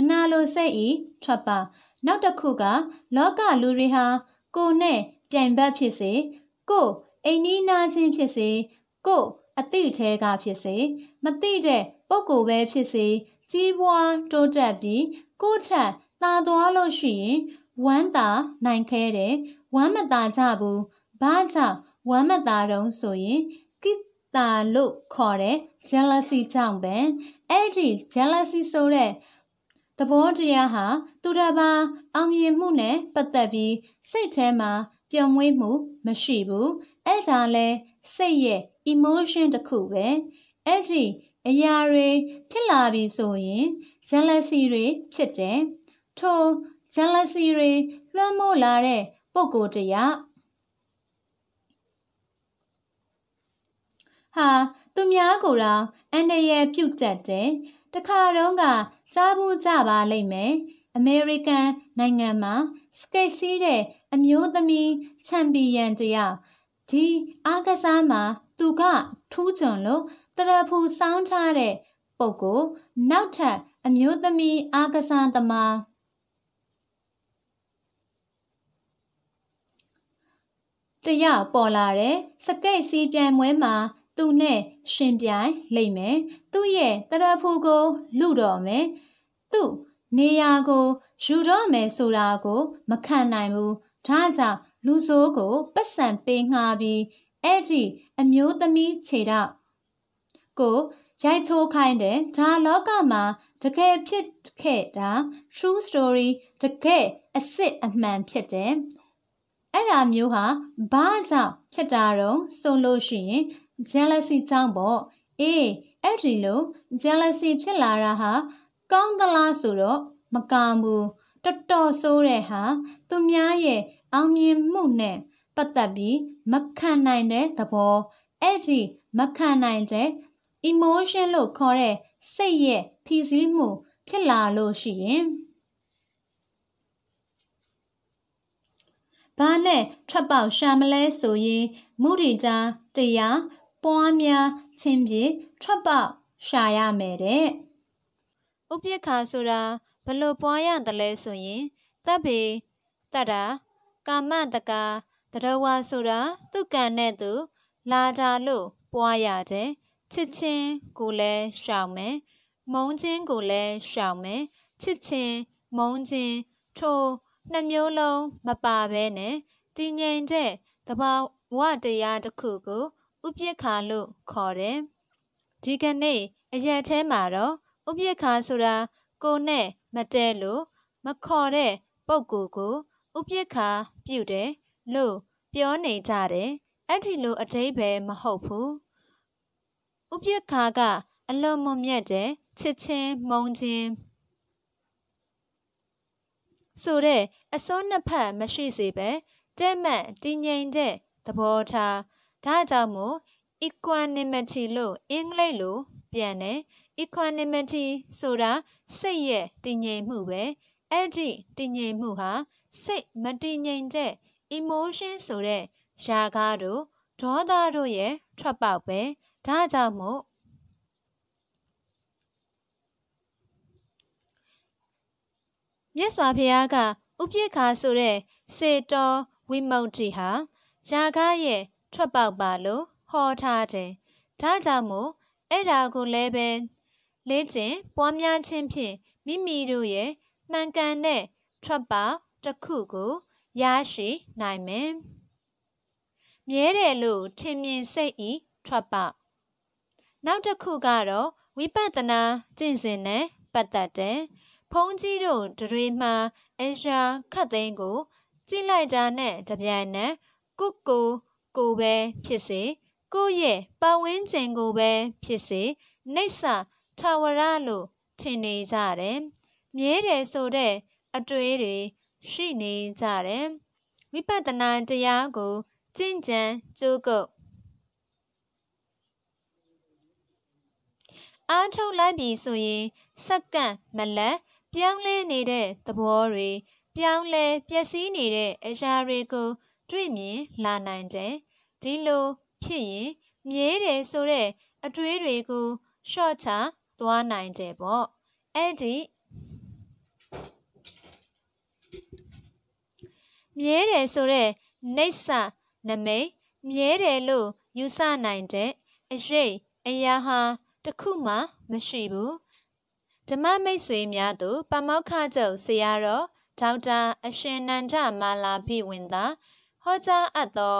မနာလိုစိတ်ဤထွက်ပါ နောက်တစ်ခုက လောကလူတွေဟာ ကိုနဲ့ပြိုင်ဘက်ဖြစ်စေ ကိုအိမ်နီးနားချင်းဖြစ်စေ ကိုအတိထဲကဖြစ်စေမတိတဲ့ပုံကိုပဲဖြစ်စေကြီးပွားတိုးတက်ပြီးကိုထက်သာသွားလို့ရှိရင်ဝမ်းသာနိုင်ခဲတယ်ဝမ်းမသာကြဘူးဘာကြောင့်ဝမ်းမသာတုံးဆိုရင်ကိတာလို့ခေါ်တဲ့ jealousy ကြောင့်ပဲအဲ့ဒီ jealousy ဆိုတဲ့သဘောတရားဟာ သူတစ်ပါးအောင်မြင်မှုနဲ့ပတ်သက်ပြီးစိတ်ထဲမှာပျော်မွေ့မှု မရှိဘူးအဲ့ဒါလဲစိတ်ရဲ့ emotion တစ်ခုပဲအဲ့ဒီအရာတွေဖြစ်လာပြီဆိုရင် jealousy တွေဖြစ်တယ်ထို့ jealousy တွေလွှမ်းမိုးလာတဲ့ပုံကိုယ်တရားဟာသူများကိုယ်တော်အန္တရာယ်ပြုတ်တတ်တယ်တခါတုန်းကစားဖို့ကြပါလိမ့်မယ်အမေရိကန်နိုင်ငံမှာစကိတ်စီးတဲ့အမျိုးသမီးချန်ပီယံတယောက်ဒီအားကစားမှာသူကထူးချွန်လို့တရဖူစောင်းထားတဲ့ပုံကိုနောက်ထပ်အမျိုးသမီးအားကစားသမားတရပေါ်လာတဲ့စကိတ်စီးပြိုင်ပွဲမှာသူနဲ့ရှင်ပြိုင်လိမ့်မယ်သူ့ရဲ့တရဖူကိုလူတော့မယ်သူ့နေရာကိုယူတော့မယ်ဆိုတာကို မခံနိုင်ဘူးဒါကြောင့်လူဆိုးကိုပတ်စံပေးငှားပြီးအဲ့ဒီအမျိုးသမီးခြေတော့ကိုရိုက်ချိုးခိုင်းတယ်ဒါလောကမှာတကယ်ဖြစ်ခဲ့တာ true story တကယ်အစ်စ်အမှန်ဖြစ်တယ်အဲ့ဒါမျိုးဟာဘာကြောင့်ဖြစ်တာတော့ဆိုလို့ရှိရင် jealousy ကြောင့်ပေါ့အေးအဲ့ဒီလို jealousy ဖြစ်လာတာဟာကောင်းသလားဆိုတော့မကောင်းဘူးတော်တော်ဆိုးတဲ့ဟာ သူများရဲ့အောင်မြင်မှုနဲ့ပတ်သက်ပြီးမခံနိုင်တဲ့သဘောအဲ့ဒီမခံနိုင်တဲ့ emotion လို့ခေါ်တဲ့စိတ်ရဲ့ဖိစီးမှုဖြစ်လာလို့ရှိရင်ဘာနဲ့ထွက်ပေါက်ရှာမလဲဆိုရင်မုဒိတာတရားပွားများခြင်းဖြင့်ထွက်ပေါက်ရှာရမယ်တဲ့ဥပိ္ပခာဆိုတာဘလို့ပွားရတယ်လဲဆိုရင်တပ်ပေတတာကာမတကာတရဝါဆိုတာသူကံနဲ့သူ လာတာလို့ပွားရတဲ့ချစ်ချင်းကိုလည်းရှောင်မယ်မုံချင်းကိုလည်းရှောင်မယ်ချစ်ချင်းမုံချင်းထိုနှမျိုးလုံးမပါဘဲနဲ့တည်ငြိမ်တဲ့တဘာဝတရားတစ်ခုကိုဥပိ္ပခာလို့ခေါ်တယ်။ဒီကနေ့အရက်ထဲမှာတော့ဥပိ္ပခာဆိုတာကိုနဲ့မတဲလို့မခေါ်တဲ့ပုဂ္ဂိုလ်ကိုဥပိ္ပခာ ပြုတယ်လို့ပြောနေကြတယ်။အဲ့ဒီလိုအတိပဲမဟုတ်ဘူး။ဥပိ္ပခာက အလွန်မွန်မြတ်တဲ့ချစ်ချင်းမုန်းခြင်းဆိုတဲ့အစွန်းနှစ်ဖက်မရှိစေပဲတဲ့မှန်တည်ငြိမ်တဲ့သဘောထားဒါကြောင့်မို့ equanimity လို့အင်္ဂလိပ်လိုပြန်တယ် equanimity ဆိုတာစိတ်ရဲ့တည်ငြိမ်မှုပဲအဲ့ဒီတည်ငြိမ်မှုဟာ စိတ်မတည်ငြိမ်တဲ့ emotion ဆိုတဲ့ယာကားတို့ဒေါသတို့ရဲ့ထွက်ပေါက်ပဲဒါကြောင့်မို့မြတ်စွာဘုရားက ဥပိ္ပခာဆိုတဲ့စေတောဝိမု ക്തി ဟာယာကားရဲ့ထွက်ပေါက်ပါလို့ဟောထားတယ်။ဒါကြောင့်မို့အဲ့ဒါကိုလည်းပဲလေ့ကျင့်ပွားများခြင်းဖြင့်မိမိတို့ရဲ့မှန်ကန်တဲ့ထွက်ပေါက်တစ်ခုကိုရရှိနိုင်မယ်။မြဲတယ်လို့ထင်မြင်စိတ်ဤထွက်ပေါက်နောက်တစ်ခုကတော့ဝိပဿနာကျင့်စဉ်နဲ့ပတ်သက်တယ်။ဖုန်းကြီးတို့တွေမှာအရှာခတ်သိန်းကို ကြည့်လိုက်တာနဲ့တပြိုင်နက်ကုတ်ကိုကိုပဲဖြစ်စေကိုရဲ့ပတ်ဝန်းကျင်ကိုပဲဖြစ်စေနှိမ့်ဆထာဝရလို့ထင်နေကြတယ်မြဲတယ်ဆိုတဲ့အတွေးတွေရှိနေကြတယ်ဝိပဿနာတရားကိုကျင့်ကြံကြိုးကုပ်အားထုတ်လိုက်ပြီဆိုရင်စက္ကန့်မလတ်ပြောင်းလဲနေတဲ့သဘောတွေပြောင်းလဲပျက်စီးနေတဲ့အရာတွေကိုတွေ့မြင်လာနိုင်တယ်ဒီလိုဖြစ်ရင်မြဲတယ်ဆိုတဲ့အတွေးတွေကိုရှော့ချသွားနိုင်တယ်ပေါ့အဲ့ဒီမြဲတယ်ဆိုတဲ့နှိမ့်ဆနမိတ်မြဲတယ်လို့ယူဆနိုင်တဲ့အရေးအရာဟာတခုမှမရှိဘူးဓမ္မမိတ်ဆွေများတို့ပမောက္ခချုပ်ဆရာတော်ဒေါက်တာအရှင်နန္ဒမာလာဖိဝင်သာဟောကြားအပ်သော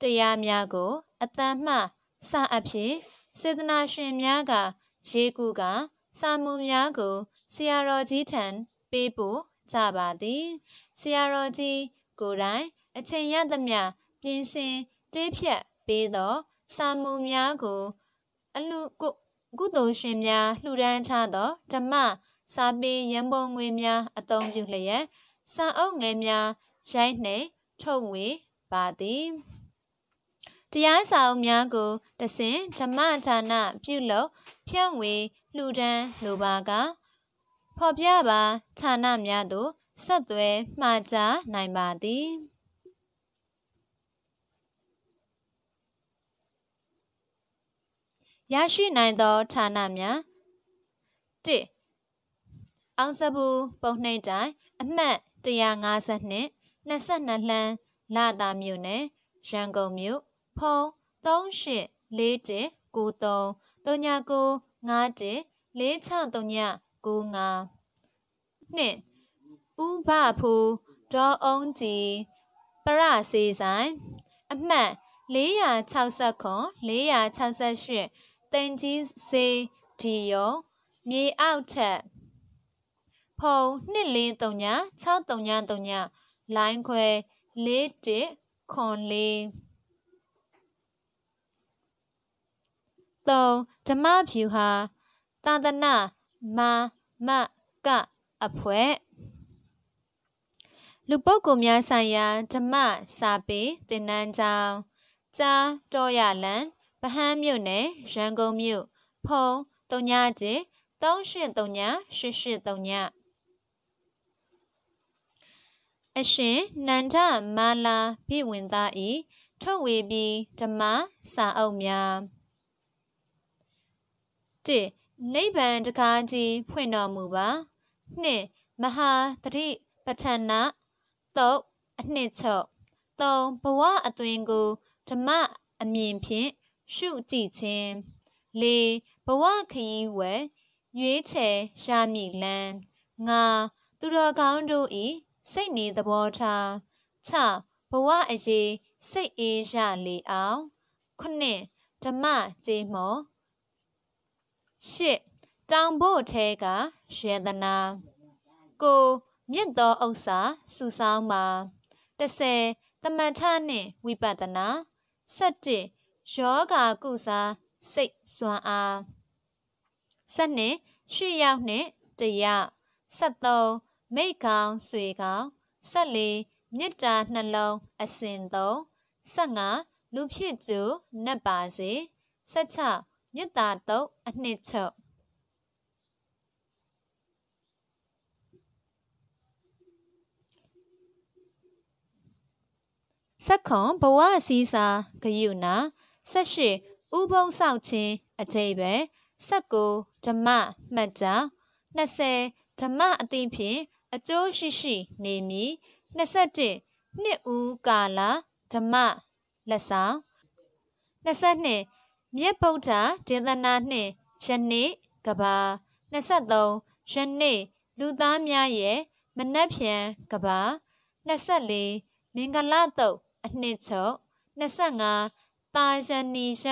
တရားများကိုအတန်မှစအဖြစ်စေတနာရှင်များက ရေးကူးကစာမူများကိုဆရာတော်ကြီးထံပေးပို့ကြပါသည်ဆရာတော်ကြီးကိုယ်တိုင်အချိန်ရသမျှပြင်ဆင်တေးဖြတ်ပေးသောစာမူများကိုအလူကိုကုသိုလ်ရှင်များလှူဒန်းထားသောဓမ္မစာပေရန်ပုံငွေများ အသုံးပြုလျက်စာအုပ်ငယ်များရိုက်နှင့်ထုတ်ဝေပါသည်တရားစာအုပ်များကိုတဆင်ဓမ္မဌာနပြုလုပ်ဖြန့်ဝေလှူဒန်းလိုပါကဖော်ပြပါဌာနများသို့ဆက်သွယ်မှာကြားနိုင်ပါသည်ရရှိနိုင်သောဌာနများ1အောင်စပူပုံနှိပ်တိုင်းအမှတ်152 22လှမ်းလာတာမြို့နယ်ရန်ကုန်မြို့ဖုန်း38419339563995နှစ်ဦးဘဖူဒေါ်အောင်ကြည်ပရစေဆိုင် အမှတ်469 468တင်ကြီးစေဒီယုံမြေအောက်ထက်ဖုန်2036339လိုင်းခွဲ၄တစ်ခွန်လေးသုံးဓမ္မဖြူဟာသာသနာမာမကအဖွဲလူပုဂ္ဂိုလ်များဆိုင်ရာဓမ္မစာပေသင်တန်းကျောင်းကြားတော်ရလန်ဗဟန်းမြို့နယ်ရန်ကုန်မြို့ဖုန်း39 383 8839အရှင်နန္ဒမာလာပြည်ဝင်သားဤထုတ်ဝေပြီးဓမ္မစာအုပ်များ၁နိဗ္ဗာန်တကားကြီး ဖွင့်တော်မူပါ၂မဟာတတိပဋ္ဌာနာ၃အနှစ်ချုပ်၃ဘဝအသွင်ကိုဓမ္မအမြင်ဖြင့်ရှုကြည့်ခြင်း၄ဘဝခရီးဝယ်ရွေးချယ်ရမည်လမ်း၅သူတော်ကောင်းတို့၏စိတ်နေသဘောထား6ဘဝအရေးစိတ်အေးရလေအောင်9ဓမ္မကျေမော10တောင်ဖို့ထဲကယေဒနာကိုမြင့်သောဥစ္စာစုဆောင်းပါ30တမထနှင့်ဝိပဿနာ17ယောဂါကုစားစိတ်စွမ်းအား7နှစ်8ရောက်နှင့်1ရ73မိတ်ကောင်ဆွေကောင်ဆက်လေးမြစ်တာနှလုံးအစဉ်သုံးဆက်ငါလူဖြစ်ကျူနတ်ပါစေဆက်ချမြစ်တာတုတ်အနှစ်ချုပ်ဆက်ခွန်ဘဝအစည်းစာဂယုနာဆက်ရှိဥပုံဆောင်ခြင်းအတိပဲ၁၉ဓမ္မမှတ်ကြောင်း၂၀ဓမ္မအသည့်ဖြင့်အကျိုးရှိရှိနေမည်21နှစ်ဦးကာလဓမ္မလက်ဆောင်22မြတ်ဗုဒ္ဓဒေသနာနှင့်ယနေ့ကဘာ23ယနေ့လူသားများရဲ့မနှက်ဖြန်ကဘာ24မင်္ဂလာတုတ်အနှစ်ချုပ်25တာယနီရ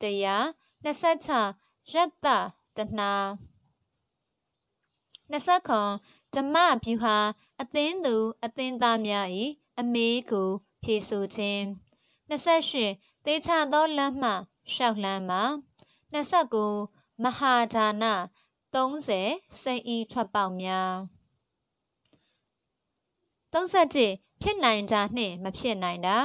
တရား26ရတ္တတနာ29ဓမ္မဗျူဟာ အသင်းသူ အသင်းသားများ၏အမေးကိုဖြေဆိုခြင်း28သေချသောလမ်းမှရှောက်လမ်းမှာ29မဟာဒါန30စိတ်ဤထွက်ပေါက်များ31ဖြစ်နိုင်တာနှင့်မဖြစ်နိုင်တာ